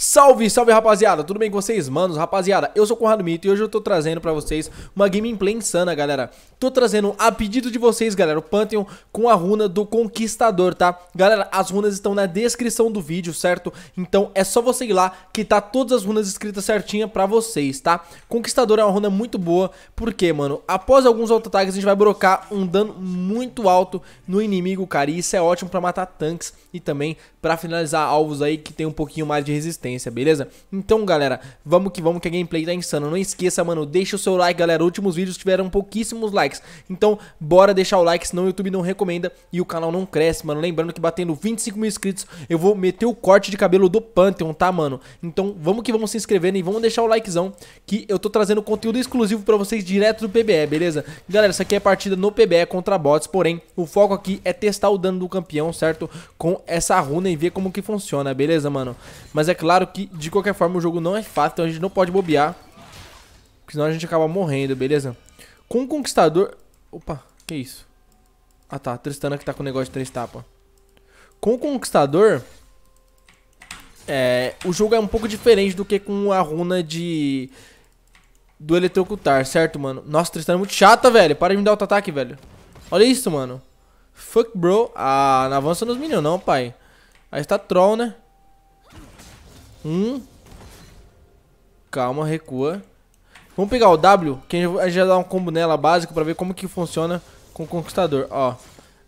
Salve, salve rapaziada, tudo bem com vocês? Manos, rapaziada, eu sou o Conrado Mito e hoje eu tô trazendo pra vocês uma gameplay insana, galera Tô trazendo a pedido de vocês, galera, o Pantheon com a runa do Conquistador, tá? Galera, as runas estão na descrição do vídeo, certo? Então é só você ir lá que tá todas as runas escritas certinha pra vocês, tá? Conquistador é uma runa muito boa, porque, mano, após alguns auto-ataques a gente vai brocar um dano muito alto no inimigo, cara E isso é ótimo pra matar tanques e também pra finalizar alvos aí que tem um pouquinho mais de resistência beleza? Então, galera, vamos que vamos que a gameplay tá insana. Não esqueça, mano, deixa o seu like, galera. Últimos vídeos tiveram pouquíssimos likes. Então, bora deixar o like, senão o YouTube não recomenda e o canal não cresce, mano. Lembrando que batendo 25 mil inscritos, eu vou meter o corte de cabelo do Pantheon, tá, mano? Então, vamos que vamos se inscrevendo e vamos deixar o likezão que eu tô trazendo conteúdo exclusivo pra vocês direto do PBE, beleza? Galera, essa aqui é partida no PBE contra bots, porém, o foco aqui é testar o dano do campeão, certo? Com essa runa e ver como que funciona, beleza, mano? Mas é claro claro que, de qualquer forma, o jogo não é fácil, então a gente não pode bobear. Porque senão a gente acaba morrendo, beleza? Com o Conquistador... Opa, que isso? Ah tá, Tristana que tá com o negócio de três tapas. Com o Conquistador... É, o jogo é um pouco diferente do que com a runa de... Do eletrocutar, certo, mano? Nossa, Tristana é muito chata, velho. Para de me dar auto-ataque, velho. Olha isso, mano. Fuck, bro. Ah, não avança nos minions não, pai. Aí está troll, né? Um. Calma, recua. Vamos pegar o W, que a gente já dá um combo nela básico pra ver como que funciona com o Conquistador, ó.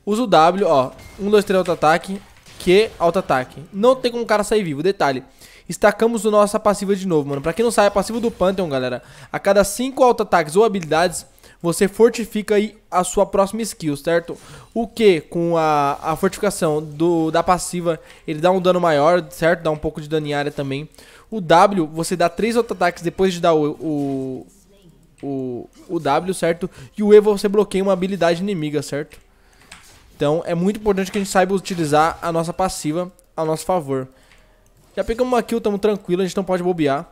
Usa o W, ó. 1, 2, 3, auto-ataque. Q, auto-ataque. Não tem como o cara sair vivo, detalhe. Estacamos o nossa passiva de novo, mano. Pra quem não sabe, a é passiva do Pantheon, galera. A cada 5 auto-ataques ou habilidades, você fortifica aí a sua próxima skill, certo? O que com a, a fortificação do, da passiva, ele dá um dano maior, certo? Dá um pouco de dano em área também. O W, você dá 3 auto-ataques depois de dar o, o, o, o W, certo? E o E você bloqueia uma habilidade inimiga, certo? Então é muito importante que a gente saiba utilizar a nossa passiva a nosso favor. Já pegamos uma kill, estamos tranquilo, a gente não pode bobear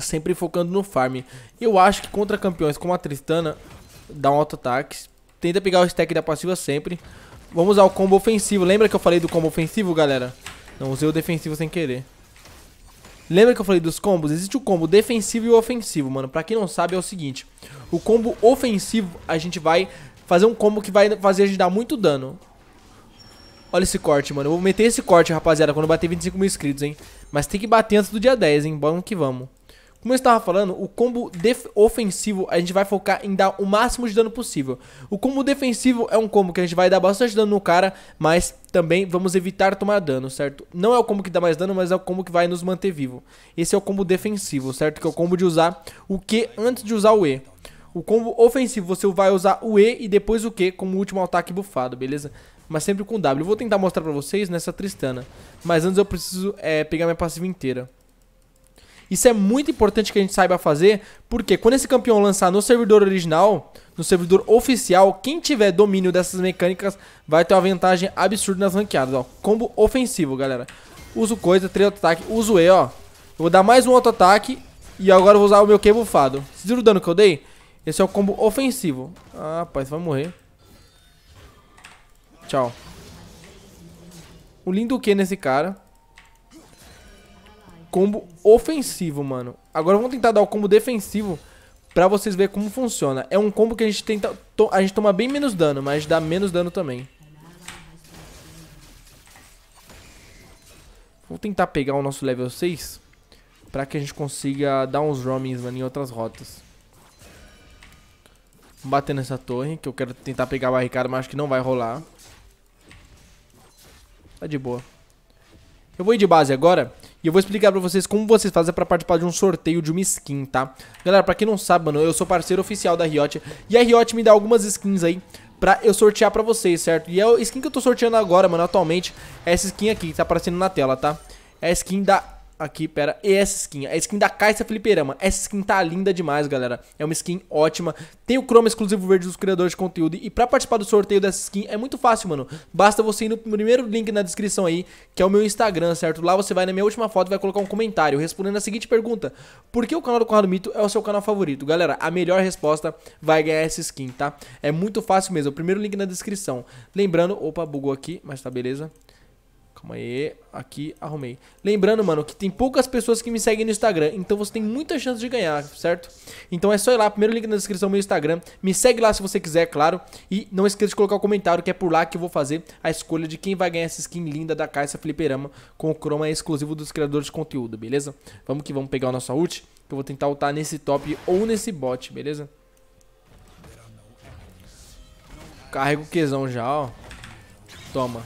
sempre focando no farm. Eu acho que contra campeões como a Tristana, dá um auto-ataque, tenta pegar o stack da passiva sempre. Vamos ao combo ofensivo. Lembra que eu falei do combo ofensivo, galera? Não, usei o defensivo sem querer. Lembra que eu falei dos combos? Existe o combo defensivo e o ofensivo, mano. Pra quem não sabe, é o seguinte. O combo ofensivo, a gente vai fazer um combo que vai fazer a gente dar muito dano. Olha esse corte, mano. Eu vou meter esse corte, rapaziada, quando bater 25 mil inscritos, hein. Mas tem que bater antes do dia 10, hein. Vamos que vamos. Como eu estava falando, o combo ofensivo a gente vai focar em dar o máximo de dano possível. O combo defensivo é um combo que a gente vai dar bastante dano no cara, mas também vamos evitar tomar dano, certo? Não é o combo que dá mais dano, mas é o combo que vai nos manter vivo. Esse é o combo defensivo, certo? Que é o combo de usar o Q antes de usar o E. O combo ofensivo, você vai usar o E e depois o Q como último ataque bufado, beleza? Mas sempre com W. Eu vou tentar mostrar pra vocês nessa Tristana. Mas antes eu preciso é, pegar minha passiva inteira. Isso é muito importante que a gente saiba fazer, porque quando esse campeão lançar no servidor original, no servidor oficial, quem tiver domínio dessas mecânicas vai ter uma vantagem absurda nas ranqueadas, ó. Combo ofensivo, galera. Uso coisa, três ataque, uso E, ó. Eu vou dar mais um auto ataque e agora eu vou usar o meu bufado. Vocês viram o dano que eu dei? Esse é o combo ofensivo. Ah, rapaz, vai morrer. Tchau. O lindo que nesse cara? combo ofensivo, mano. Agora vamos tentar dar o combo defensivo pra vocês verem como funciona. É um combo que a gente tenta. A gente toma bem menos dano, mas dá menos dano também. Vamos tentar pegar o nosso level 6 para que a gente consiga dar uns roamings mano, em outras rotas. Vamos bater nessa torre, que eu quero tentar pegar a barricada, mas acho que não vai rolar. Tá de boa. Eu vou ir de base agora. E eu vou explicar pra vocês como vocês fazem pra participar de um sorteio de uma skin, tá? Galera, pra quem não sabe, mano, eu sou parceiro oficial da Riot E a Riot me dá algumas skins aí pra eu sortear pra vocês, certo? E é a skin que eu tô sorteando agora, mano, atualmente É essa skin aqui que tá aparecendo na tela, tá? É a skin da aqui, pera, e essa skin, a skin da Caixa Fliperama, essa skin tá linda demais, galera, é uma skin ótima, tem o Chroma exclusivo verde dos criadores de conteúdo, e pra participar do sorteio dessa skin é muito fácil, mano, basta você ir no primeiro link na descrição aí, que é o meu Instagram, certo, lá você vai na minha última foto e vai colocar um comentário, respondendo a seguinte pergunta, por que o canal do Conrado Mito é o seu canal favorito? Galera, a melhor resposta vai ganhar essa skin, tá, é muito fácil mesmo, o primeiro link na descrição, lembrando, opa, bugou aqui, mas tá beleza, Calma aí, aqui arrumei. Lembrando, mano, que tem poucas pessoas que me seguem no Instagram, então você tem muita chance de ganhar, certo? Então é só ir lá, primeiro link na descrição do meu Instagram, me segue lá se você quiser, claro, e não esqueça de colocar o um comentário, que é por lá que eu vou fazer a escolha de quem vai ganhar essa skin linda da Caixa Fliperama com o Chroma exclusivo dos criadores de conteúdo, beleza? Vamos que vamos pegar o nosso ult, que eu vou tentar ultar nesse top ou nesse bot, beleza? Carrega o Qzão já, ó. Toma.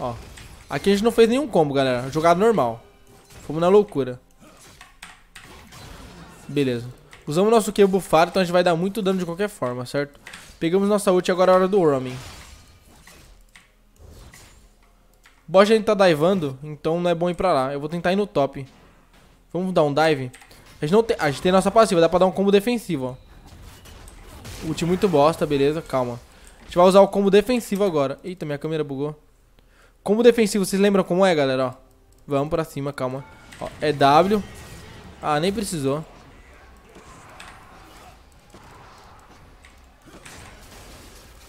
Ó. Aqui a gente não fez nenhum combo, galera. Jogado normal. Fomos na loucura. Beleza. Usamos nosso Q bufado, então a gente vai dar muito dano de qualquer forma, certo? Pegamos nossa ult, agora é a hora do Roaming. Boss a gente tá divando, então não é bom ir pra lá. Eu vou tentar ir no top. Vamos dar um dive? A gente, não tem, a gente tem nossa passiva, dá pra dar um combo defensivo, ó. Ult muito bosta, beleza, calma. A gente vai usar o combo defensivo agora. Eita, minha câmera bugou. Como defensivo, vocês lembram como é, galera? Ó, vamos pra cima, calma. Ó, é W. Ah, nem precisou.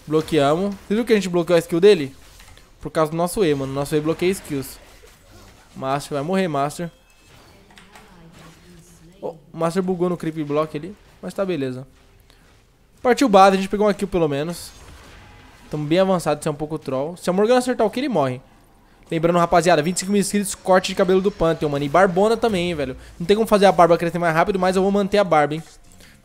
Bloqueamos. Vocês viram que a gente bloqueou a skill dele? Por causa do nosso E, mano. Nosso E bloqueia skills. Master, vai morrer, Master. Oh, Master bugou no creep block ali. Mas tá beleza. Partiu base, a gente pegou uma kill pelo menos. Tamo bem avançado, isso é um pouco troll. Se a Morgan acertar o que ele morre. Lembrando, rapaziada, 25 mil inscritos, corte de cabelo do Pantheon, mano. E Barbona também, velho. Não tem como fazer a barba crescer mais rápido, mas eu vou manter a barba, hein.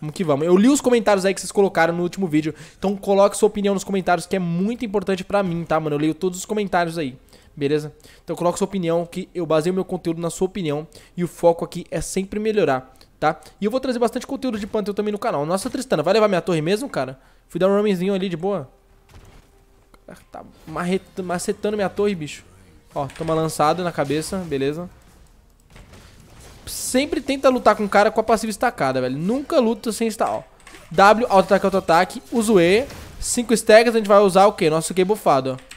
Vamos que vamos. Eu li os comentários aí que vocês colocaram no último vídeo. Então coloque sua opinião nos comentários, que é muito importante pra mim, tá, mano? Eu leio todos os comentários aí, beleza? Então coloque sua opinião, que eu baseio meu conteúdo na sua opinião. E o foco aqui é sempre melhorar, tá? E eu vou trazer bastante conteúdo de Pantheon também no canal. Nossa, Tristana, vai levar minha torre mesmo, cara? Fui dar um roamingzinho ali de boa. Ah, tá macetando minha torre, bicho. Ó, toma lançado na cabeça, beleza. Sempre tenta lutar com o cara com a passiva estacada, velho. Nunca luta sem estar, ó. W, auto-ataque, auto-ataque. Uso E. 5 stacks, a gente vai usar o quê? Nosso Q bufado, ó.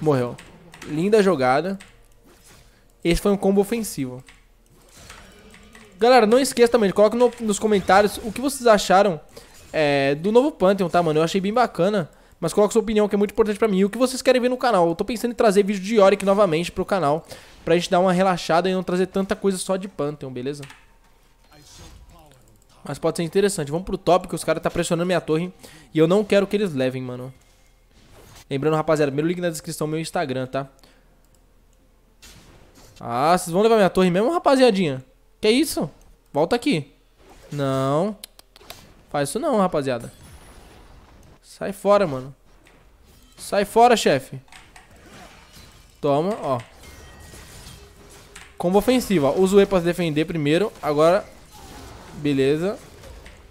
Morreu. Linda jogada. Esse foi um combo ofensivo. Galera, não esqueça também, coloque no, nos comentários o que vocês acharam é, do novo Pantheon, tá, mano? Eu achei bem bacana. Mas coloca sua opinião, que é muito importante para mim. E o que vocês querem ver no canal? Eu tô pensando em trazer vídeo de Yorick novamente pro canal. Pra gente dar uma relaxada e não trazer tanta coisa só de Pantheon, beleza? Mas pode ser interessante. Vamos pro top, que os caras tá pressionando minha torre. E eu não quero que eles levem, mano. Lembrando, rapaziada, primeiro link na descrição, meu Instagram, tá? Ah, vocês vão levar minha torre mesmo, rapaziadinha? Que isso? Volta aqui. Não. Faz isso não, rapaziada. Sai fora, mano. Sai fora, chefe. Toma, ó. Combo ofensiva. Usa o E pra se defender primeiro. Agora. Beleza.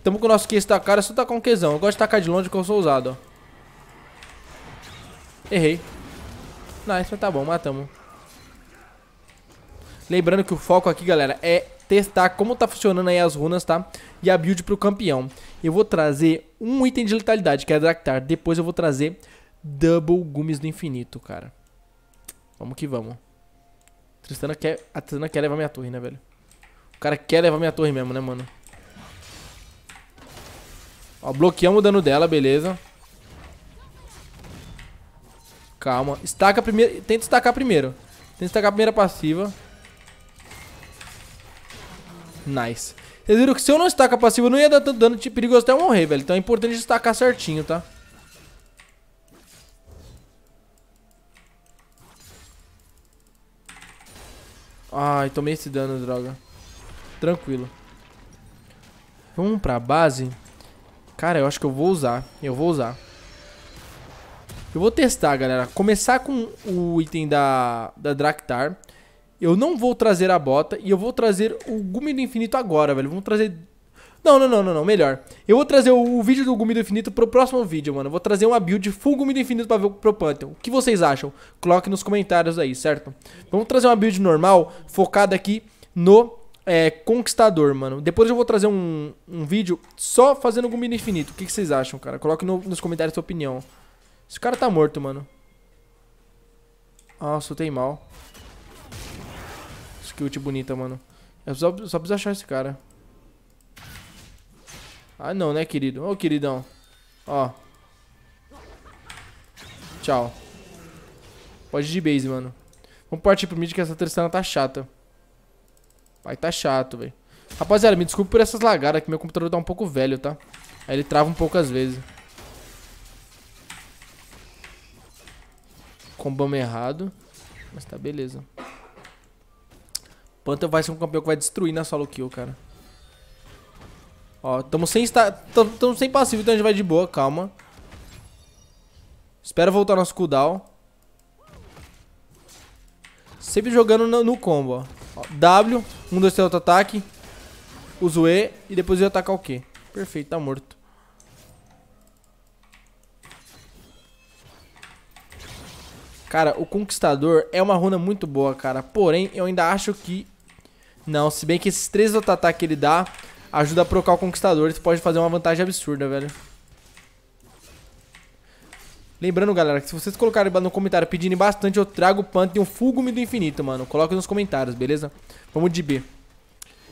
Tamo com o nosso Q estacado. É só tacar tá um Qzão. Eu gosto de tacar de longe porque eu sou ousado, ó. Errei. Nice, mas tá bom. Matamos. Lembrando que o foco aqui, galera, é testar como tá funcionando aí as runas, tá? E a build pro campeão. Eu vou trazer um item de letalidade, que é a Draktar. Depois eu vou trazer Double Gumes do Infinito, cara. Vamos que vamos. Tristana quer, a Tristana quer levar minha torre, né, velho? O cara quer levar minha torre mesmo, né, mano? Ó, bloqueamos o dano dela, beleza. Calma. Estaca primeiro. Tenta estacar primeiro. Tenta estacar a primeira passiva. Nice. Vocês viram que se eu não estacar passivo, eu não ia dar tanto dano de tipo, perigoso até eu morrer, velho. Então é importante destacar certinho, tá? Ai, tomei esse dano, droga. Tranquilo. Vamos pra base. Cara, eu acho que eu vou usar. Eu vou usar. Eu vou testar, galera. Começar com o item da, da Draktar. Eu não vou trazer a bota e eu vou trazer o Gumi do Infinito agora, velho. Vamos trazer... Não, não, não, não, não. Melhor. Eu vou trazer o, vídeo do Gumi do Infinito pro próximo vídeo, mano. Eu vou trazer uma build full Gumi do Infinito pra ver pro Pantheon. O que vocês acham? Coloque nos comentários aí, certo? Vamos trazer uma build normal, focada aqui no é, Conquistador, mano. Depois eu vou trazer um, um vídeo só fazendo Gumi do Infinito. O que, que vocês acham, cara? Coloque no, nos comentários a sua opinião. Esse cara tá morto, mano. Ah, soltei mal skill bonita, mano. Eu só, só preciso achar esse cara. Ah, não, né, querido? Ô, oh, queridão. Ó. Tchau. Pode ir de base, mano. Vamos partir pro mid que essa terceira tá chata. Vai tá chato, velho. Rapaziada, me desculpe por essas lagadas que meu computador tá um pouco velho, tá? Aí ele trava um pouco às vezes. Combamos errado. Mas tá beleza. Panther vai ser um campeão que vai destruir na solo kill, cara. Ó, tamo sem, sta... tamo sem passivo, então a gente vai de boa, calma. Espera voltar nosso cooldown. Sempre jogando no, no combo, ó. ó w, 1, 2, 3, auto-ataque. Uso E e depois eu atacar o Q. Perfeito, tá morto. Cara, o Conquistador é uma runa muito boa, cara. Porém, eu ainda acho que não, se bem que esses três auto-ataques que ele dá ajuda a procar o Conquistador. Isso pode fazer uma vantagem absurda, velho. Lembrando, galera, que se vocês colocarem no comentário pedindo bastante, eu trago o o Fulgume do Infinito, mano. Coloca nos comentários, beleza? Vamos de B.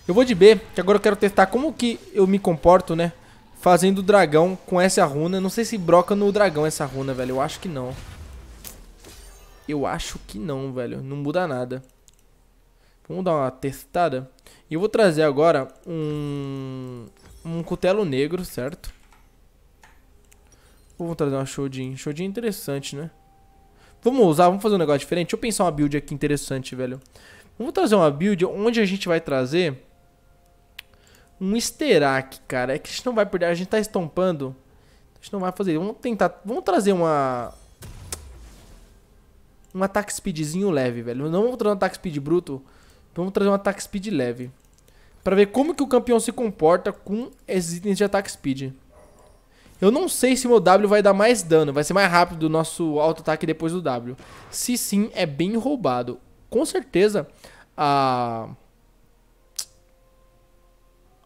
Eu vou de B, que agora eu quero testar como que eu me comporto, né? Fazendo o dragão com essa runa. Não sei se broca no dragão essa runa, velho. Eu acho que não. Eu acho que não, velho. Não muda nada. Vamos dar uma testada. E eu vou trazer agora um, um cutelo negro, certo? Vou trazer uma Shodin. Shodin interessante, né? Vamos usar, vamos fazer um negócio diferente. Deixa eu pensar uma build aqui interessante, velho. Vamos trazer uma build onde a gente vai trazer um Sterak, cara. É que a gente não vai perder, a gente tá estompando. A gente não vai fazer. Vamos tentar, vamos trazer uma... Um ataque speedzinho leve, velho. Não vamos trazer um ataque speed bruto, então, vamos trazer um ataque speed leve. Pra ver como que o campeão se comporta com esses itens de ataque speed. Eu não sei se meu W vai dar mais dano, vai ser mais rápido o nosso auto-ataque depois do W. Se sim, é bem roubado. Com certeza, a...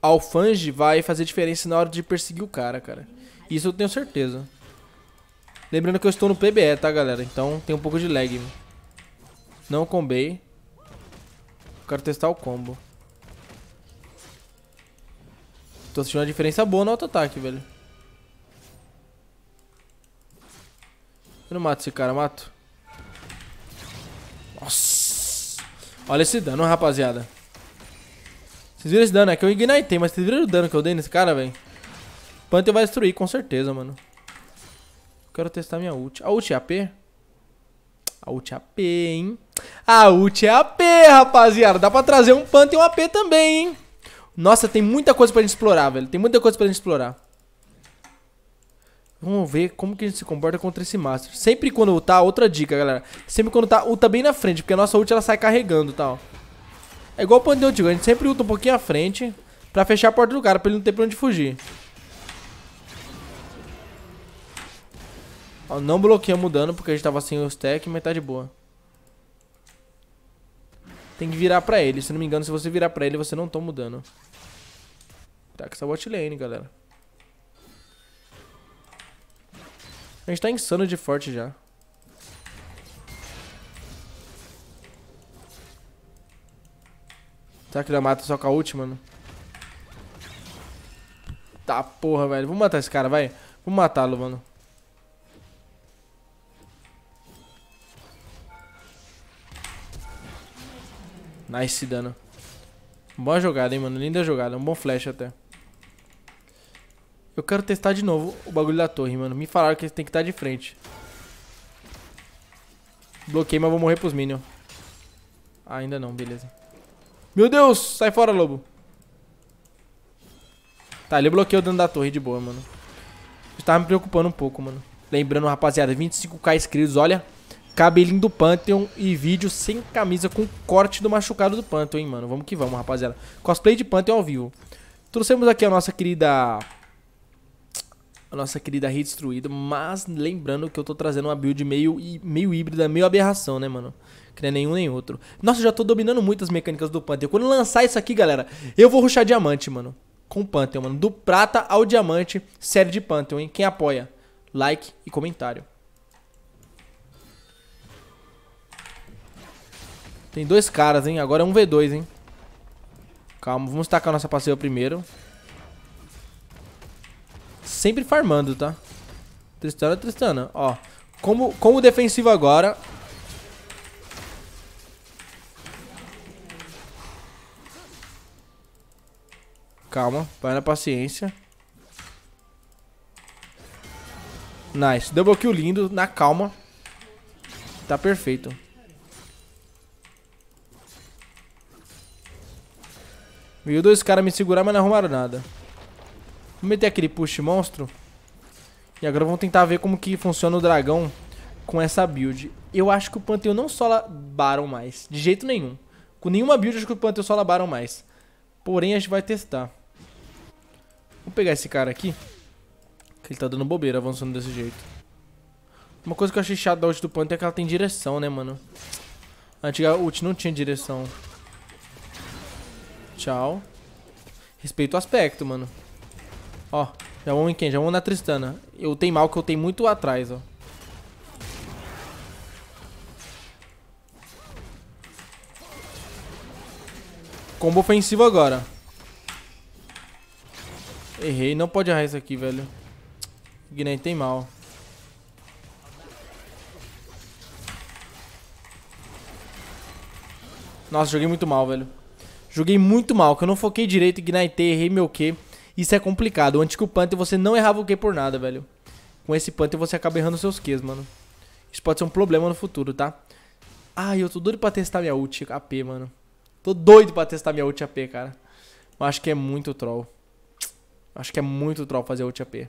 a Alfange vai fazer diferença na hora de perseguir o cara, cara. Isso eu tenho certeza. Lembrando que eu estou no PBE, tá, galera? Então tem um pouco de lag. Não combei. Quero testar o combo. Tô sentindo uma diferença boa no auto-ataque, velho. Eu não mato esse cara, mato. Nossa. Olha esse dano, rapaziada. Vocês viram esse dano? É que eu ignitei, mas vocês viram o dano que eu dei nesse cara, velho? Panther vai destruir, com certeza, mano. Quero testar minha ult. A ult é AP? A ult é AP, hein? A ult é AP, rapaziada. Dá pra trazer um Panta e um AP também, hein? Nossa, tem muita coisa pra gente explorar, velho. Tem muita coisa pra gente explorar. Vamos ver como que a gente se comporta contra esse Master. Sempre quando tá outra dica, galera. Sempre quando tá, ulta bem na frente, porque a nossa ult ela sai carregando, tá, tal. É igual o Pantheon Tigo, a gente sempre ulta um pouquinho à frente pra fechar a porta do cara, pra ele não ter pra onde fugir. Ó, não bloqueamos o dano, porque a gente tava sem o stack, mas tá de boa. Tem que virar pra ele. Se não me engano, se você virar pra ele, você não toma o dano. Tá com essa bot lane, galera. A gente tá insano de forte já. Será que ele mata só com a última, mano? Tá porra, velho. Vamos matar esse cara, vai. Vamos matá-lo, mano. Nice dano. Boa jogada, hein, mano. Linda jogada. Um bom flash até. Eu quero testar de novo o bagulho da torre, mano. Me falaram que tem que estar tá de frente. Bloqueei, mas vou morrer pros minions. ainda não, beleza. Meu Deus! Sai fora, lobo. Tá, ele bloqueou o dano da torre de boa, mano. Estava me preocupando um pouco, mano. Lembrando, rapaziada, 25k inscritos, olha cabelinho do Pantheon e vídeo sem camisa com corte do machucado do Pantheon, hein, mano. Vamos que vamos, rapaziada. Cosplay de Pantheon ao vivo. Trouxemos aqui a nossa querida... A nossa querida rede destruída, mas lembrando que eu tô trazendo uma build meio, meio híbrida, meio aberração, né, mano? Que não é nenhum nem outro. Nossa, eu já tô dominando muito as mecânicas do Pantheon. Quando lançar isso aqui, galera, eu vou ruxar diamante, mano. Com Pantheon, mano. Do prata ao diamante, série de Pantheon, hein? Quem apoia? Like e comentário. Tem dois caras, hein? Agora é um V2, hein? Calma, vamos tacar nossa passeio primeiro. Sempre farmando, tá? Tristana, Tristana. Ó, como, como defensivo agora... Calma, vai na paciência. Nice, double kill lindo, na calma. Tá perfeito. Veio dois caras me segurar, mas não arrumaram nada. Vou meter aquele push monstro. E agora vamos tentar ver como que funciona o dragão com essa build. Eu acho que o Pantheon não sola Baron mais. De jeito nenhum. Com nenhuma build, eu acho que o Pantheon sola Baron mais. Porém, a gente vai testar. Vou pegar esse cara aqui. Que ele tá dando bobeira avançando desse jeito. Uma coisa que eu achei chato da ult do panteu é que ela tem direção, né, mano? A antiga ult não tinha direção. Tchau. Respeita o aspecto, mano. Ó, já vamos em quem? Já vamos na Tristana. Eu tenho mal que eu tenho muito atrás, ó. Combo ofensivo agora. Errei, não pode errar isso aqui, velho. Guiné tem mal. Nossa, joguei muito mal, velho. Joguei muito mal, que eu não foquei direito, ignitei, errei meu Q. Isso é complicado. Antes que o Panther você não errava o Q por nada, velho. Com esse Panther você acaba errando seus Qs, mano. Isso pode ser um problema no futuro, tá? Ai, eu tô doido pra testar minha ult AP, mano. Tô doido pra testar minha ult AP, cara. Mas acho que é muito troll. Acho que é muito troll fazer ult AP.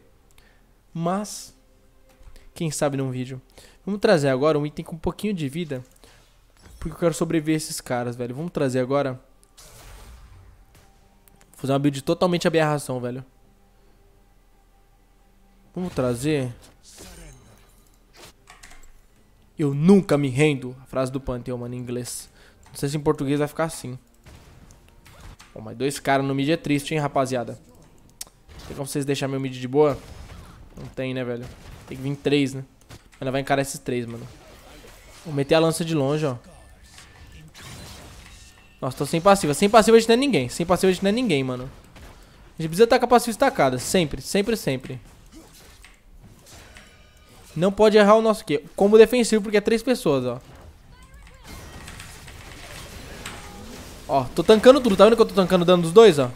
Mas, quem sabe num vídeo. Vamos trazer agora um item com um pouquinho de vida. Porque eu quero sobreviver a esses caras, velho. Vamos trazer agora Vou fazer uma build totalmente aberração, velho. Vamos trazer... Eu nunca me rendo. A frase do Pantheon, mano, em inglês. Não sei se em português vai ficar assim. Bom, mas dois caras no mid é triste, hein, rapaziada. Tem como vocês deixarem meu mid de boa? Não tem, né, velho? Tem que vir três, né? Ela vai encarar esses três, mano. Vou meter a lança de longe, ó. Nossa, tô sem passiva. Sem passiva a gente não é ninguém. Sem passiva a gente não é ninguém, mano. A gente precisa estar com a passiva estacada. Sempre, sempre, sempre. Não pode errar o nosso quê? Combo defensivo, porque é três pessoas, ó. Ó, tô tancando tudo. Tá vendo que eu tô tancando dano dos dois, ó?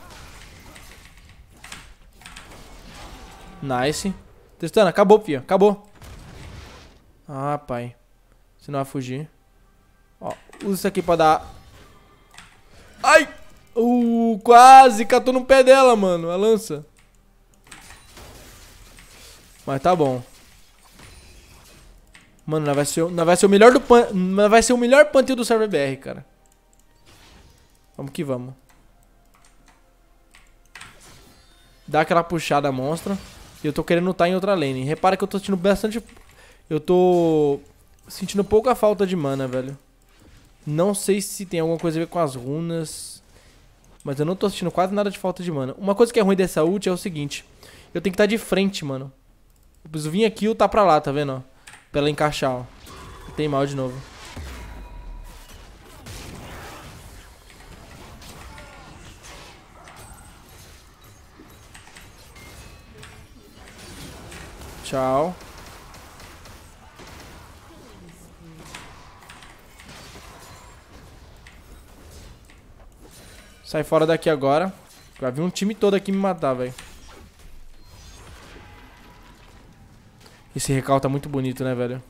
Nice. Testando. Acabou, fio. Acabou. Ah, pai. Se não vai fugir. Ó, usa isso aqui pra dar Uh, quase catou no pé dela, mano, a lança. Mas tá bom. Mano, não vai ser, não vai ser o melhor do pan, não vai ser o melhor panteio do server BR, cara. Vamos que vamos. Dá aquela puxada monstra. E eu tô querendo estar em outra lane. Repara que eu tô sentindo bastante... Eu tô sentindo pouca falta de mana, velho. Não sei se tem alguma coisa a ver com as runas. Mas eu não tô sentindo quase nada de falta de mana. Uma coisa que é ruim dessa ult é o seguinte. Eu tenho que estar tá de frente, mano. Eu preciso vir aqui e tá pra lá, tá vendo? Pra ela encaixar, ó. Tem mal de novo. Tchau. Sai fora daqui agora. Já vi um time todo aqui me matar, velho. Esse recal tá muito bonito, né, velho?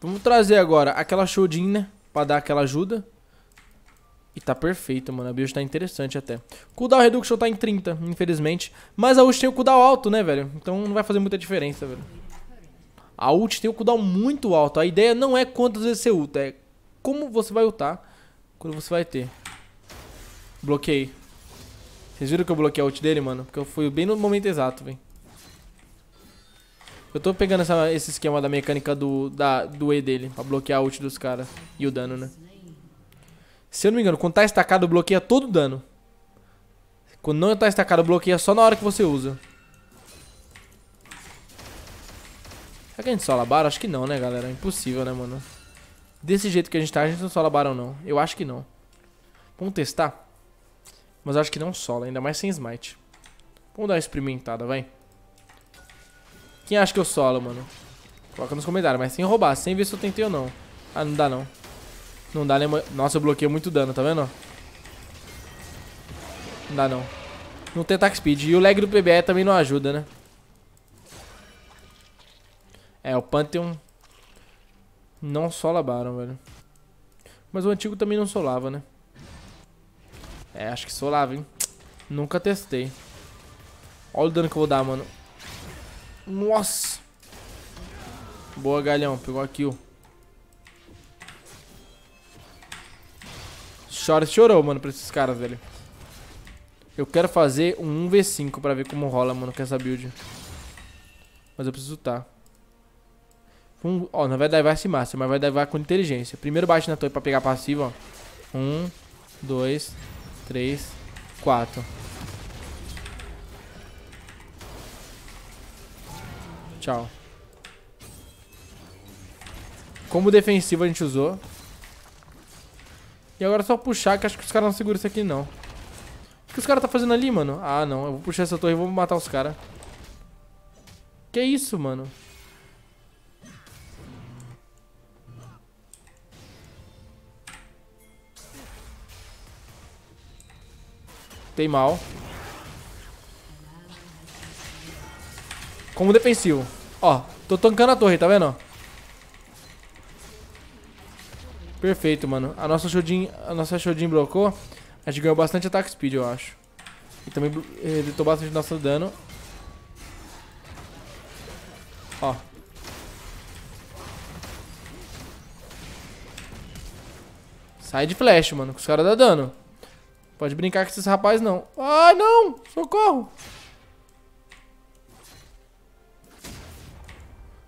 Vamos trazer agora aquela Shodin, né? Pra dar aquela ajuda. E tá perfeito, mano. A build tá interessante até. cooldown Reduction tá em 30, infelizmente. Mas a ult tem o cooldown alto, né, velho? Então não vai fazer muita diferença, velho. A ult tem um cooldown muito alto. A ideia não é quantas vezes você ulta, é como você vai ultar quando você vai ter. Bloqueei. Vocês viram que eu bloqueei a ult dele, mano? Porque eu fui bem no momento exato, velho. Eu tô pegando essa, esse esquema da mecânica do, da, do E dele, pra bloquear a ult dos caras. E o dano, né? Se eu não me engano, quando tá estacado, bloqueia todo o dano. Quando não tá estacado, bloqueia só na hora que você usa. Será que a gente sola barão? Acho que não, né, galera? É impossível, né, mano? Desse jeito que a gente tá, a gente não sola barão, não. Eu acho que não. Vamos testar? Mas acho que não sola, ainda mais sem smite. Vamos dar uma experimentada, vai. Quem acha que eu solo, mano? Coloca nos comentários, mas sem roubar, sem ver se eu tentei ou não. Ah, não dá não. Não dá nem... Né, Nossa, eu bloqueei muito dano, tá vendo? Não dá não. Não tem attack speed. E o lag do PBE também não ajuda, né? É, o Pantheon não só velho. Mas o antigo também não solava, né? É, acho que solava, hein? Nunca testei. Olha o dano que eu vou dar, mano. Nossa! Boa, galhão. Pegou a kill. Chora, chorou, mano, pra esses caras, velho. Eu quero fazer um 1v5 pra ver como rola, mano, com essa build. Mas eu preciso lutar ó, não vai divar esse massa, mas vai divar com inteligência. Primeiro bate na torre pra pegar passivo, ó. Um, dois, três, quatro. Tchau. Como defensivo a gente usou. E agora é só puxar, que acho que os caras não seguram isso aqui, não. O que os caras tá fazendo ali, mano? Ah, não. Eu vou puxar essa torre e vou matar os caras. Que isso, mano? Tem mal. Como defensivo. Ó, tô tancando a torre, tá vendo? Perfeito, mano. A nossa Shodin, a nossa Shodin blocou. A gente ganhou bastante ataque speed, eu acho. E também redutou eh, bastante nosso dano. Ó. Sai de flash, mano, que os caras dão dano. Pode brincar com esses rapazes, não. Ai, não! Socorro!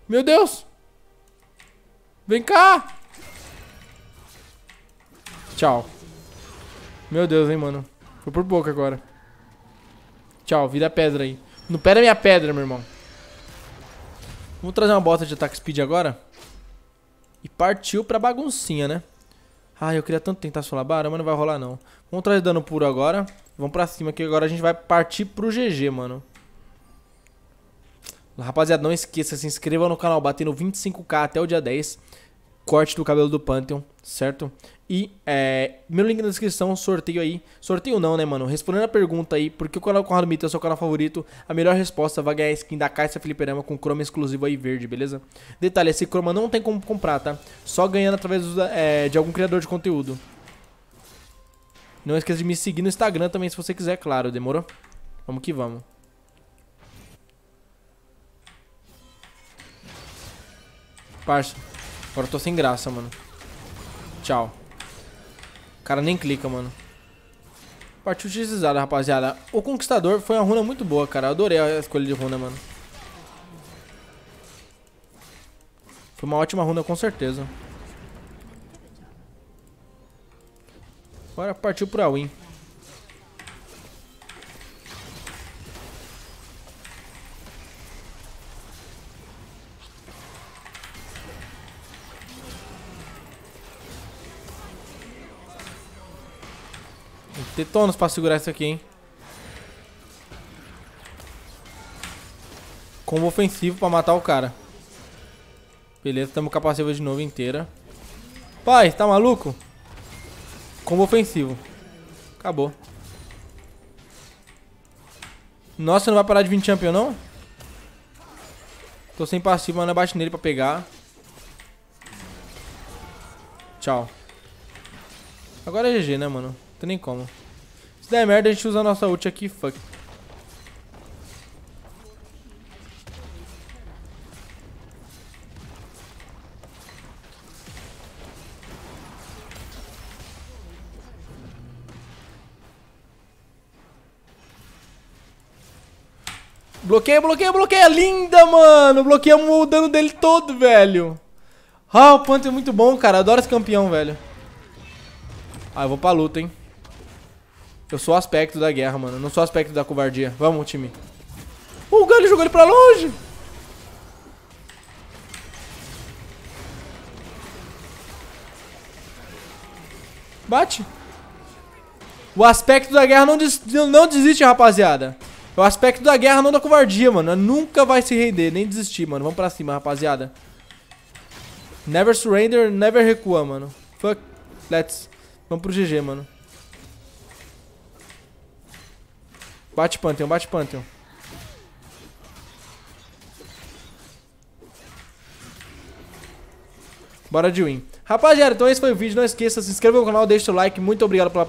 Meu Deus! Vem cá! Tchau. Meu Deus, hein, mano. Foi por pouco agora. Tchau, vira pedra aí. Não pera minha pedra, meu irmão. Vamos trazer uma bota de ataque speed agora. E partiu pra baguncinha, né? Ai, ah, eu queria tanto tentar barra, mas não vai rolar não. Vamos trazer dano puro agora. Vamos pra cima, que agora a gente vai partir pro GG, mano. Rapaziada, não esqueça, se inscreva no canal, batendo 25k até o dia 10 corte do cabelo do Pantheon, certo? E é, meu link na descrição, sorteio aí. Sorteio não, né, mano? Respondendo a pergunta aí, porque o canal Conrado Mito é o seu canal favorito, a melhor resposta vai ganhar a skin da Caixa Fliperama com croma exclusivo aí verde, beleza? Detalhe, esse croma não tem como comprar, tá? Só ganhando através do, é, de algum criador de conteúdo. Não esqueça de me seguir no Instagram também, se você quiser, claro, demorou? Vamos que vamos. Parça. Agora eu tô sem graça, mano. Tchau. O cara nem clica, mano. Partiu utilizada, rapaziada. O Conquistador foi uma runa muito boa, cara. Eu adorei a escolha de runa, mano. Foi uma ótima runa, com certeza. Agora partiu pra win. ter tonos pra segurar isso aqui, hein? Combo ofensivo pra matar o cara. Beleza, tamo com a passiva de novo inteira. Pai, tá maluco? Combo ofensivo. Acabou. Nossa, não vai parar de vir champion, não? Tô sem passivo, mas não bate nele pra pegar. Tchau. Agora é GG, né, mano? Não tem nem como. Se der merda, a gente usa a nossa ult aqui, fuck. Bloqueia, bloqueia, bloqueia. Linda, mano. Bloqueamos o dano dele todo, velho. Ah, o Panther é muito bom, cara. Adoro esse campeão, velho. Ah, eu vou pra luta, hein. Eu sou o aspecto da guerra, mano. Eu não sou o aspecto da covardia. Vamos, time. Oh, o Gale jogou ele pra longe! Bate. O aspecto da guerra não, des não desiste, rapaziada. O aspecto da guerra não da covardia, mano. Nunca vai se render, nem desistir, mano. Vamos pra cima, rapaziada. Never surrender, never recua, mano. Fuck. Let's. Vamos pro GG, mano. Bate Pantheon, bate Pantheon. Bora de win. Rapaziada, então esse foi o vídeo. Não esqueça, se inscreva no canal, deixa o like. Muito obrigado pela,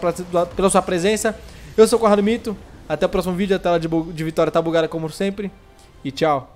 pela, sua presença. Eu sou o Corrado Mito. Até o próximo vídeo. A tela de, de vitória tá bugada como sempre. E tchau.